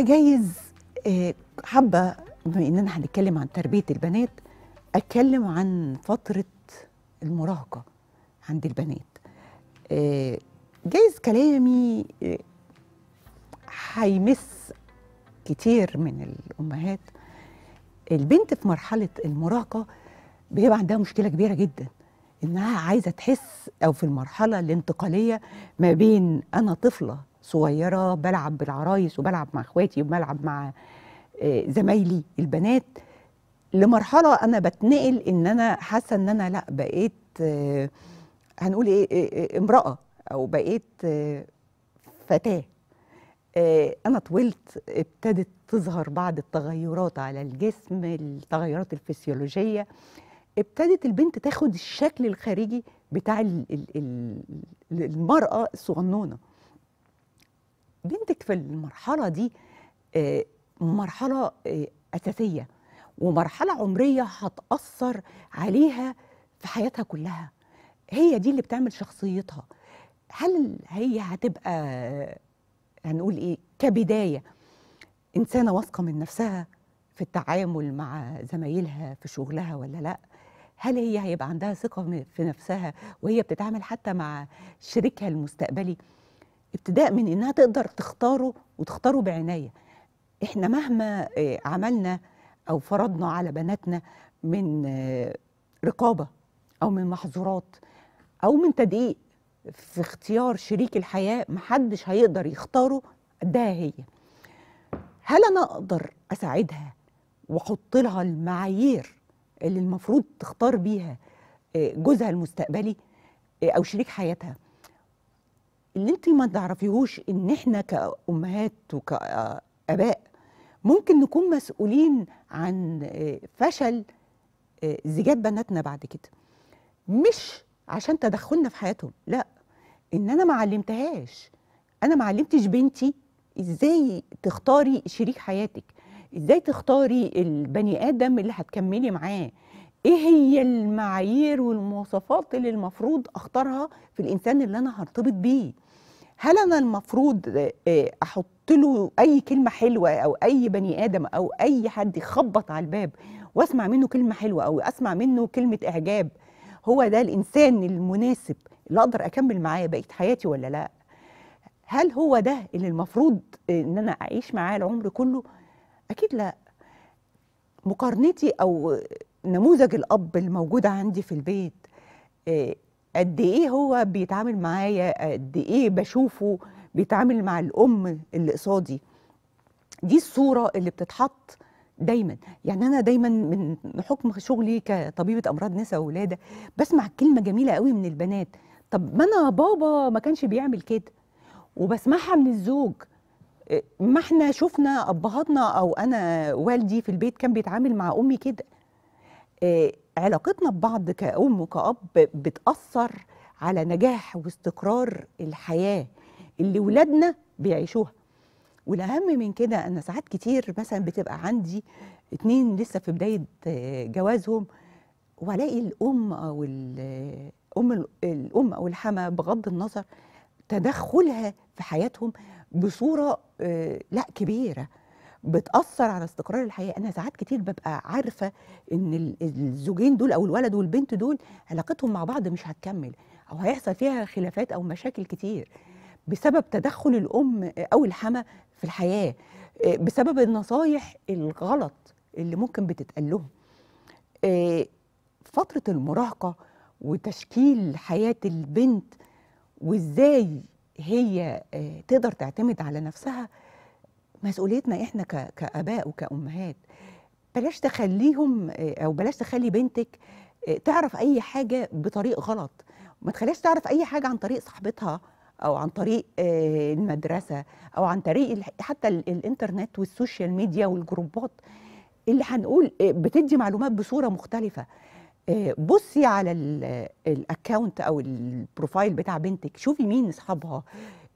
انا جايز آه، حابه بما اننا هنتكلم عن تربيه البنات اتكلم عن فتره المراهقه عند البنات آه، جايز كلامي آه، هيمس كتير من الامهات البنت في مرحله المراهقه بيبقى عندها مشكله كبيره جدا انها عايزه تحس او في المرحله الانتقاليه ما بين انا طفله صغيره بلعب بالعرايس وبلعب مع اخواتي وبلعب مع آه، زمايلي البنات لمرحله انا بتنقل ان انا حاسه ان انا لا بقيت آه، هنقول ايه آه، امراه او بقيت فتاه انا طولت ابتدت تظهر بعض التغيرات على الجسم التغيرات الفسيولوجيه ابتدت البنت تاخد الشكل الخارجي بتاع المراه الصغنونه بنتك في المرحله دي آه، مرحله آه، اساسيه ومرحله عمريه هتاثر عليها في حياتها كلها هي دي اللي بتعمل شخصيتها هل هي هتبقى هنقول ايه كبدايه انسانه واثقه من نفسها في التعامل مع زمايلها في شغلها ولا لا هل هي هيبقى عندها ثقه في نفسها وهي بتتعامل حتى مع شريكها المستقبلي ابتداء من انها تقدر تختاره وتختاره بعنايه احنا مهما آه، عملنا او فرضنا على بناتنا من آه، رقابه او من محظورات او من تدقيق في اختيار شريك الحياه محدش هيقدر يختاره قدها هي هل انا اقدر اساعدها واحط لها المعايير اللي المفروض تختار بيها آه، جوزها المستقبلي او شريك حياتها اللي انت ما تعرفيهوش ان احنا كامهات وكاباء ممكن نكون مسؤولين عن آه، فشل آه، زيجات بناتنا بعد كده مش عشان تدخلنا في حياتهم لا ان انا ما علمتهاش انا ما علمتش بنتي ازاي تختاري شريك حياتك ازاي تختاري البني ادم اللي هتكملي معاه ايه هي المعايير والمواصفات اللي المفروض اختارها في الانسان اللي انا هرتبط بيه هل انا المفروض آه، آه، احط له اي كلمه حلوه او اي بني ادم او اي حد يخبط على الباب واسمع منه كلمه حلوه او اسمع منه كلمه اعجاب هو ده الانسان المناسب اللي اقدر اكمل معاه بقيه حياتي ولا لا هل هو ده اللي المفروض آه، ان انا اعيش معاه العمر كله اكيد لا مقارنتي او نموذج الاب الموجود عندي في البيت قد ايه هو بيتعامل معايا قد ايه بشوفه بيتعامل مع الام اللي قصادي دي الصوره اللي بتتحط دايما يعني انا دايما من حكم شغلي كطبيبه امراض نساء وولاده بسمع كلمه جميله قوي من البنات طب ما انا بابا ما كانش بيعمل كده وبسمعها من الزوج ما احنا شفنا ابهاتنا او انا والدي في البيت كان بيتعامل مع امي كده آه، علاقتنا ببعض كأم وكأب بتأثر على نجاح واستقرار الحياة اللي ولادنا بيعيشوها والأهم من كده أنا ساعات كتير مثلا بتبقى عندي اتنين لسه في بداية جوازهم والاقي الأم أو الأم الأم أو الحما بغض النظر تدخلها في حياتهم بصورة آه، لا كبيرة بتاثر على استقرار الحياه انا ساعات كتير ببقى عارفه ان الزوجين دول او الولد والبنت دول علاقتهم مع بعض مش هتكمل او هيحصل فيها خلافات او مشاكل كتير بسبب تدخل الام او الحما في الحياه آه، بسبب النصايح الغلط اللي ممكن بتتقال لهم آه، فتره المراهقه وتشكيل حياه البنت وازاي هي آه، تقدر تعتمد على نفسها مسؤوليتنا احنا كاباء وكامهات بلاش تخليهم آه، او بلاش تخلي بنتك آه، تعرف اي حاجه بطريق غلط ما تخليهاش تعرف اي حاجه عن طريق صاحبتها او عن طريق آه، المدرسه او عن طريق حتى الانترنت والسوشيال ميديا والجروبات اللي هنقول بتدي معلومات بصوره مختلفه بصي على الاكونت او البروفايل بتاع بنتك شوفي مين اصحابها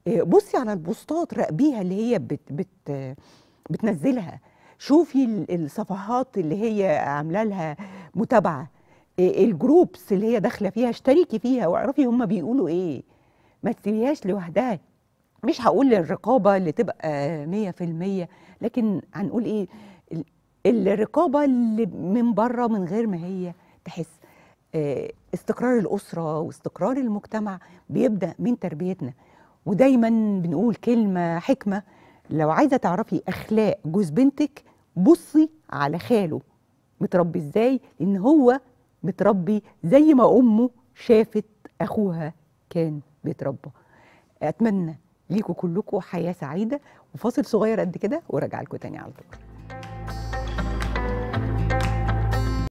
آه، بصي على البوستات راقبيها اللي هي بت بت بتنزلها شوفي الصفحات اللي هي عامله لها متابعه آه، الجروبس اللي هي داخله فيها اشتركي فيها واعرفي هم بيقولوا ايه ما تسيبيهاش لوحدها مش هقول الرقابه اللي تبقى 100% لكن هنقول ايه الرقابه اللي من بره من غير ما هي تحس آه، استقرار الاسره واستقرار المجتمع بيبدا من تربيتنا ودايما بنقول كلمة حكمة لو عايزة تعرفي أخلاق جوز بنتك بصي على خاله متربي إزاي لأن هو متربي زي ما أمه شافت أخوها كان بيتربى أتمنى ليكوا كلكوا حياة سعيدة وفاصل صغير قد كده وراجع لكم تاني على طول